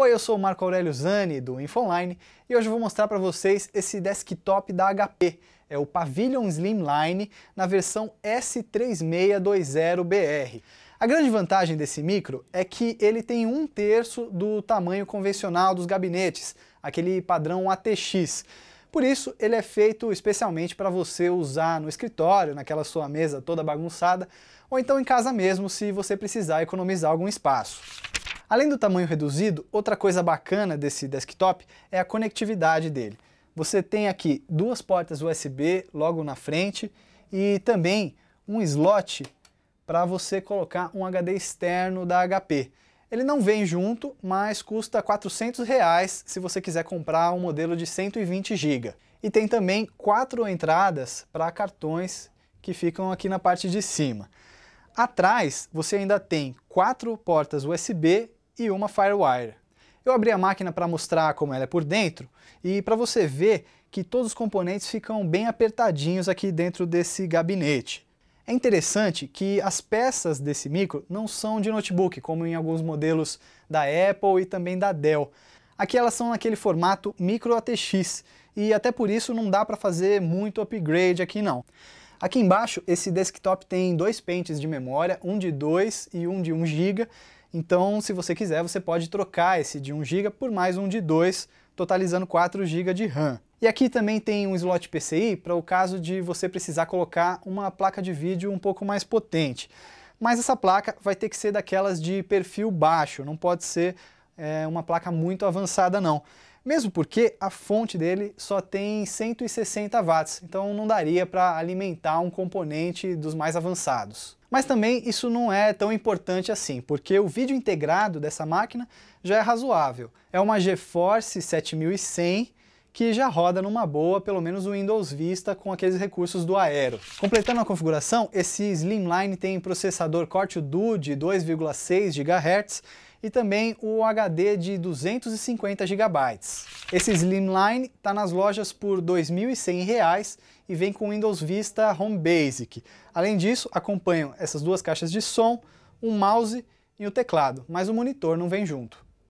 Oi, eu sou o Marco Aurélio Zani do InfoOnline e hoje eu vou mostrar para vocês esse desktop da HP. É o Pavilion Slimline na versão S3620BR. A grande vantagem desse micro é que ele tem um terço do tamanho convencional dos gabinetes, aquele padrão ATX. Por isso, ele é feito especialmente para você usar no escritório, naquela sua mesa toda bagunçada, ou então em casa mesmo, se você precisar economizar algum espaço. Além do tamanho reduzido, outra coisa bacana desse desktop é a conectividade dele. Você tem aqui duas portas USB logo na frente e também um slot para você colocar um HD externo da HP. Ele não vem junto, mas custa 400 reais se você quiser comprar um modelo de 120 GB. E tem também quatro entradas para cartões que ficam aqui na parte de cima. Atrás você ainda tem quatro portas USB e uma Firewire. Eu abri a máquina para mostrar como ela é por dentro e para você ver que todos os componentes ficam bem apertadinhos aqui dentro desse gabinete. É interessante que as peças desse micro não são de notebook, como em alguns modelos da Apple e também da Dell. Aqui elas são naquele formato micro ATX e até por isso não dá para fazer muito upgrade aqui não. Aqui embaixo esse desktop tem dois pentes de memória, um de 2 e um de 1 GB então, se você quiser, você pode trocar esse de 1 GB por mais um de 2, totalizando 4 GB de RAM. E aqui também tem um slot PCI para o caso de você precisar colocar uma placa de vídeo um pouco mais potente. Mas essa placa vai ter que ser daquelas de perfil baixo, não pode ser é, uma placa muito avançada não mesmo porque a fonte dele só tem 160 watts, então não daria para alimentar um componente dos mais avançados. Mas também isso não é tão importante assim, porque o vídeo integrado dessa máquina já é razoável. É uma GeForce 7100 que já roda numa boa, pelo menos o Windows Vista com aqueles recursos do Aero. Completando a configuração, esse Slimline tem processador Core 2 de 2,6 GHz e também o HD de 250 GB. Esse Slimline está nas lojas por R$ 2.100 e vem com Windows Vista Home Basic. Além disso, acompanham essas duas caixas de som, um mouse e o teclado, mas o monitor não vem junto.